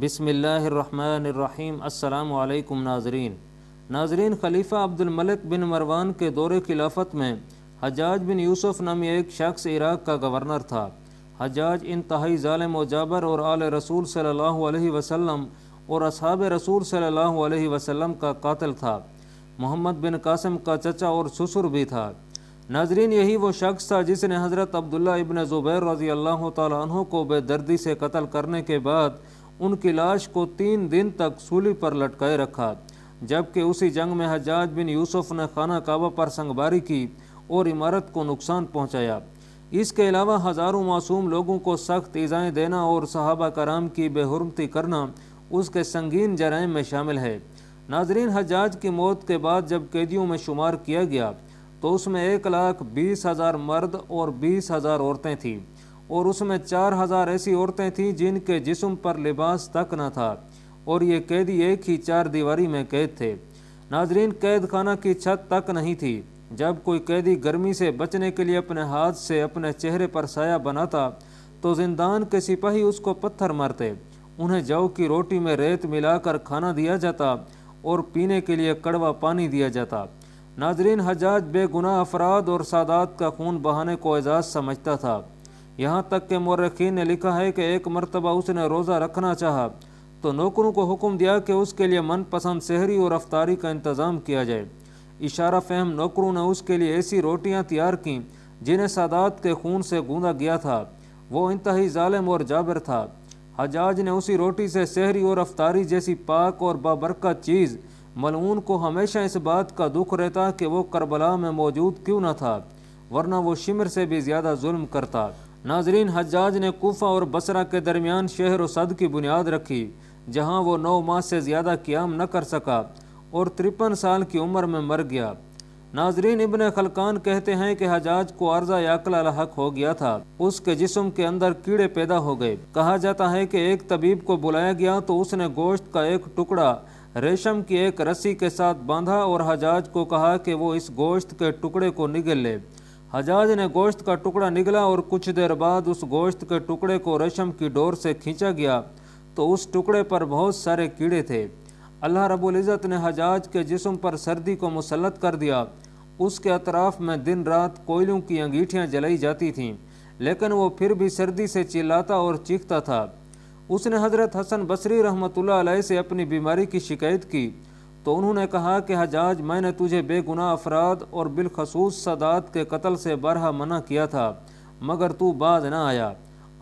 बिसमीम् अल्लाम नाजरीन नाजरीन खलीफ़ा अब्दुलमलिक बिन मरवान के दौरे खिलाफत में हजाज बिन यूसुफ नामी एक शख्स इराक़ का गवर्नर था हजाज इंतहाई ालम व जाबर और आल रसूल सल्ला वसम और असहाब रसूल सल्ला अलैहि का कतल था मोहम्मद बिन कासिम का चचा और ससुर भी था नाजरीन यही वो शख्स था जिसने हज़रत अब्दुल्ला इबन ज़ुबैर रज़ी अल्लाह तहों को बेदर्दी से कत्ल करने के बाद उनकी लाश को तीन दिन तक सूली पर लटकाए रखा जबकि उसी जंग में हजाज बिन यूसुफ ने खाना काबा पर संगबारी की और इमारत को नुकसान पहुंचाया। इसके अलावा हज़ारों मासूम लोगों को सख्त ईज़ाएँ देना और सहाबा कराम की बेहरमती करना उसके संगीन जराइम में शामिल है नाजरीन हजाज की मौत के बाद जब कैदियों में शुमार किया गया तो उसमें एक लाख बीस हज़ार मर्द और बीस हज़ार औरतें थीं और उसमें चार हजार ऐसी औरतें थीं जिनके जिस्म पर लिबास तक न था और ये कैदी एक ही चार दीवारी में कैद थे नाजरीन कैद खाना की छत तक नहीं थी जब कोई कैदी गर्मी से बचने के लिए अपने हाथ से अपने चेहरे पर साया बनाता तो जिंदान के सिपाही उसको पत्थर मारते उन्हें जौ की रोटी में रेत मिलाकर खाना दिया जाता और पीने के लिए कड़वा पानी दिया जाता नाजरीन हजाज बेगुनाह अफराद और सादात का खून बहाने को एजाज समझता था यहाँ तक के मौरखी ने लिखा है कि एक मरतबा उसने रोज़ा रखना चाहा तो नौकरों को हुक्म दिया कि उसके लिए मनपसंद शहरी और रफ्तारी का इंतज़ाम किया जाए इशारा फहम नौकरों ने उसके लिए ऐसी रोटियाँ तैयार कं जिन्हें सादात के खून से गूँधा गया था वो इंतहाई ालम और जाबर था हजाज ने उसी रोटी से शहरी और रफ्तारी जैसी पाक और बाबरकत चीज़ मलून को हमेशा इस बात का दुख रहता कि वो करबला में मौजूद क्यों न था वरना वो शिमर से भी ज़्यादा जुल्म करता नाजरीन हजाज ने कोफा और बसरा के दरमियान शहर वसद की बुनियाद रखी जहाँ वो नौ माह से ज़्यादा क्याम न कर सका और तिरपन साल की उम्र में मर गया नाजरीन इबन खलकान कहते हैं कि हजाज को अर्जा याकल हक हो गया था उसके जिसम के अंदर कीड़े पैदा हो गए कहा जाता है कि एक तबीब को बुलाया गया तो उसने गोश्त का एक टुकड़ा रेशम की एक रस्सी के साथ बांधा और हजाज को कहा कि वो इस गोश्त के टुकड़े को निगल ले आजाद ने गोश्त का टुकड़ा निकला और कुछ देर बाद उस गोश्त के टुकड़े को रेशम की डोर से खींचा गया तो उस टुकड़े पर बहुत सारे कीड़े थे अल्लाह रबुल्ज़त ने हजाज के जिसम पर सर्दी को मुसलत कर दिया उसके अतराफ़ में दिन रात कोयलों की अंगीठियाँ जलाई जाती थीं लेकिन वो फिर भी सर्दी से चिल्लाता और चीखता था उसने हज़रत हसन बसरी रहमत से अपनी बीमारी की शिकायत की तो उन्होंने कहा कि हजाज मैंने तुझे बेगुनाह अफराद और बिलखसूस सादात के कत्ल से बरहा मना किया था मगर तू बाज न आया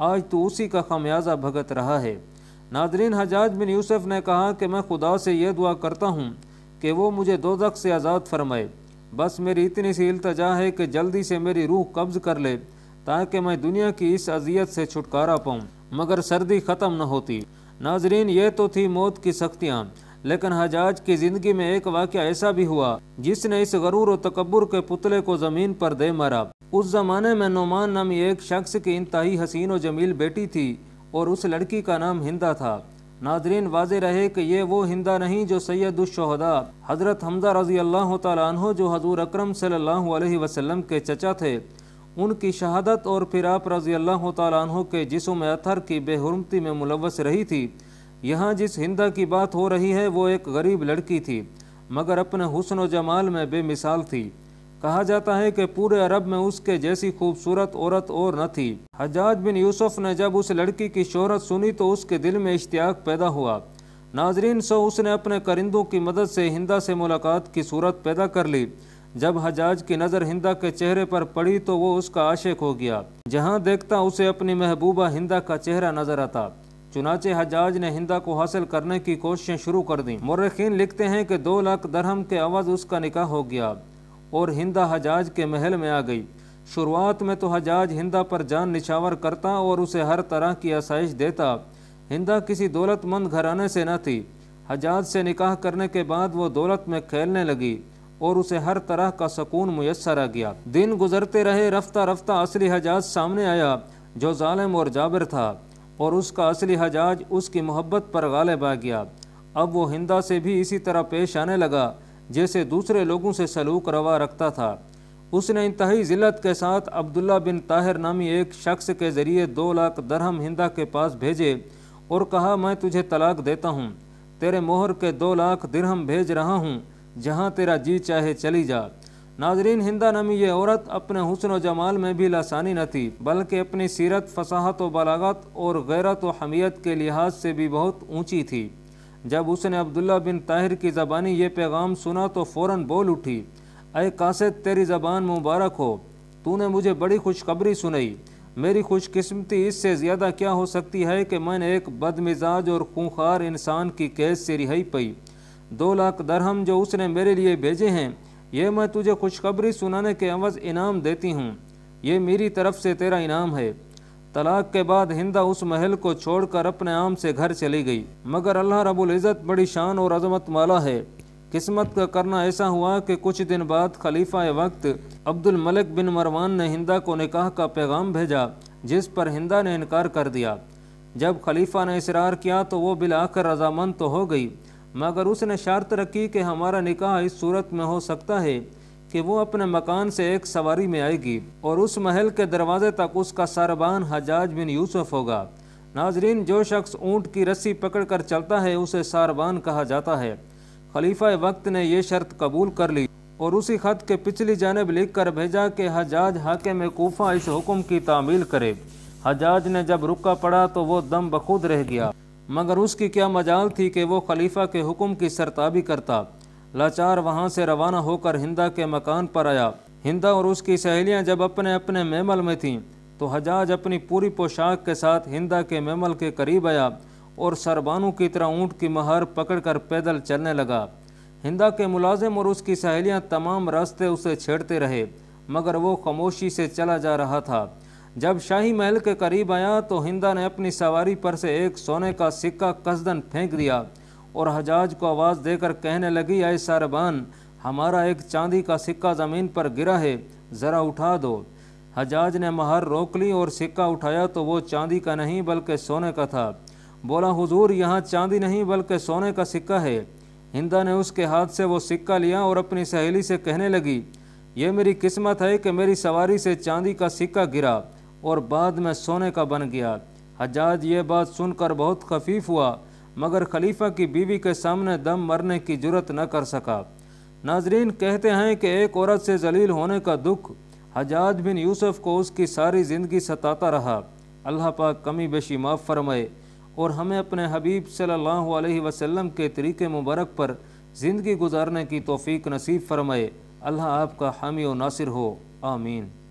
आज तू उसी का खमियाजा भगत रहा है नादरीन हजाज बिन यूसुफ ने कहा कि मैं खुदा से यह दुआ करता हूँ कि वो मुझे दो दख से आज़ाद फरमाए बस मेरी इतनी सी अल्तजा है कि जल्दी से मेरी रूह कब्ज़ कर ले ताकि मैं दुनिया की इस अजियत से छुटकारा पाऊँ मगर सर्दी ख़त्म न होती नाजरीन ये तो थी मौत की सख्तियाँ लेकिन हजाज की ज़िंदगी में एक वाक्य ऐसा भी हुआ जिसने इस गरूर और तकबर के पुतले को ज़मीन पर दे मारा उस ज़माने में नुमान नामी एक शख्स की इंतहाई हसीन और जमील बेटी थी और उस लड़की का नाम हिंदा था नादरीन वाज रहे कि ये वो हिंदा नहीं जो सैदुलशहदा हज़रत हमजा रजी अल्लाह तु जो हजूर अक्रम सल्लल्लाहु के चचा थे उनकी शहादत और फिर आप रजी अल्लाह तु के जिसम अथर की बेहरमती में मुलवस रही थी यहाँ जिस हिंदा की बात हो रही है वो एक गरीब लड़की थी मगर अपने हुसन व जमाल में बेमिसाल थी कहा जाता है कि पूरे अरब में उसके जैसी खूबसूरत औरत और न थी हजाज बिन यूसुफ ने जब उस लड़की की शोहरत सुनी तो उसके दिल में इश्तियाक पैदा हुआ नाजरीन सो उसने अपने करिंदों की मदद से हिंदा से मुलाकात की सूरत पैदा कर ली जब हजाज की नज़र हिंदा के चेहरे पर पड़ी तो वो उसका आशिक हो गया जहाँ देखता उसे अपनी महबूबा हिंदा का चेहरा नजर आता चुनाचे हजाज ने हिंदा को हासिल करने की कोशिशें शुरू कर दी मुर्रखीन लिखते हैं कि दो लाख दरहम के आवाज़ उसका निकाह हो गया और हिंदा हजाज के महल में आ गई शुरुआत में तो हजाज हिंदा पर जान निछावर करता और उसे हर तरह की आसाइश देता हिंदा किसी दौलतमंद घराने से न थी हजाज से निकाह करने के बाद वो दौलत में खेलने लगी और उसे हर तरह का सुकून मैसर आ गया दिन गुजरते रहे रफ्ता रफ्ता असली हजाज सामने आया जो ालम और जाबिर था और उसका असली हजाज उसकी मोहब्बत पर गालिब आ गया अब वो हिंदा से भी इसी तरह पेश आने लगा जैसे दूसरे लोगों से सलूक रवा रखता था उसने इंतहाई ज़िलत के साथ अब्दुल्ला बिन ताहिर नामी एक शख्स के ज़रिए दो लाख दरहम हिंदा के पास भेजे और कहा मैं तुझे तलाक देता हूँ तेरे मोहर के दो लाख दरहम भेज रहा हूँ जहाँ तेरा जी चाहे चली जा नाजरीन हिंदा नमी ये औरत अपने हुसन व जमाल में भी लासानी न थी बल्कि अपनी सीरत फसाहत व बलागत और गैरत व हमीयत के लिहाज से भी बहुत ऊँची थी जब उसने अब्दुल्ला बिन ताहिर की ज़बानी ये पैगाम सुना तो फ़ौर बोल उठी अय कासिद तेरी ज़बान मुबारक हो तूने मुझे बड़ी खुशखबरी सुनाई मेरी खुशकस्मती इससे ज़्यादा क्या हो सकती है कि मैंने एक बदमिजाज और खूंखार इंसान की कैद से रिहाई पाई दो लाख दरहम जो उसने मेरे लिए भेजे हैं ये मैं तुझे खुशखबरी सुनाने के अवज़ इनाम देती हूँ ये मेरी तरफ से तेरा इनाम है तलाक के बाद हिंदा उस महल को छोड़कर अपने आम से घर चली गई मगर अल्लाह रबुल इज़्ज़त बड़ी शान और अजमत वाला है किस्मत का करना ऐसा हुआ कि कुछ दिन बाद खलीफा वक्त अब्दुल मलिक बिन मरवान ने हिंदा को निकाह का पैगाम भेजा जिस पर हिंदा ने इनकार कर दिया जब खलीफा ने इसरार किया तो वो बिलाकर रजामंद तो हो गई मगर उसने शर्त रखी कि हमारा निकाह इस सूरत में हो सकता है कि वो अपने मकान से एक सवारी में आएगी और उस महल के दरवाजे तक उसका सरबान हजाज बिन यूसुफ होगा नाजरीन जो शख्स ऊँट की रस्सी पकड़ कर चलता है उसे सारबान कहा जाता है खलीफा वक्त ने यह शर्त कबूल कर ली और उसी खत के पिछली जानब लिख कर भेजा कि हजाज हाके में कोफा इस हुक्म की तामील करे हजाज ने जब रुका पड़ा तो वो दम बखूद रह गया मगर उसकी क्या मजाल थी कि वो खलीफा के हुक्म की सरताबी करता लाचार वहाँ से रवाना होकर हिंदा के मकान पर आया हिंदा और उसकी सहेलियाँ जब अपने अपने मेमल में थीं तो हजाज अपनी पूरी पोशाक के साथ हिंदा के मेमल के करीब आया और सरबानू की तरह ऊँट की महार पकड़कर पैदल चलने लगा हिंदा के मुलाजिम और उसकी सहेलियाँ तमाम रास्ते उसे छेड़ते रहे मगर वो खामोशी से चला जा रहा था जब शाही महल के करीब आया तो हिंदा ने अपनी सवारी पर से एक सोने का सिक्का कसदन फेंक दिया और हजाज को आवाज़ देकर कहने लगी आए सारबान हमारा एक चांदी का सिक्का ज़मीन पर गिरा है ज़रा उठा दो हजाज ने महर रोक ली और सिक्का उठाया तो वो चांदी का नहीं बल्कि सोने का था बोला हुजूर यहाँ चांदी नहीं बल्कि सोने का सिक्का है हिंदा ने उसके हाथ से वो सिक्का लिया और अपनी सहेली से कहने लगी ये मेरी किस्मत है कि मेरी सवारी से चांदी का सिक्का गिरा और बाद में सोने का बन गया हजाज ये बात सुनकर बहुत खफीफ हुआ मगर खलीफा की बीवी के सामने दम मरने की जरूरत न कर सका नाजरीन कहते हैं कि एक औरत से जलील होने का दुख हजाज बिन यूसुफ को उसकी सारी ज़िंदगी सताता रहा अल्लाह पाक कमी बेशी माफ़ फरमाए और हमें अपने हबीब सल्लल्लाहु अलैहि वसल्लम के तरीके मुबारक पर ज़िंदगी गुजारने की तोफ़ी नसीब फरमाए अल्लाह आपका हामी व नासिर हो आमीन